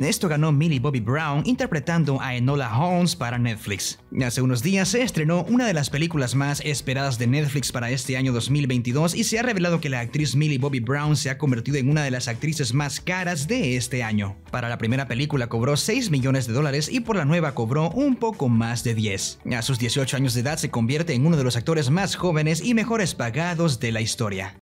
Esto ganó Millie Bobby Brown interpretando a Enola Holmes para Netflix. Hace unos días se estrenó una de las películas más esperadas de Netflix para este año 2022 y se ha revelado que la actriz Millie Bobby Brown se ha convertido en una de las actrices más caras de este año. Para la primera película cobró 6 millones de dólares y por la nueva cobró un poco más de 10. A sus 18 años de edad se convierte en uno de los actores más jóvenes y mejores pagados de la historia.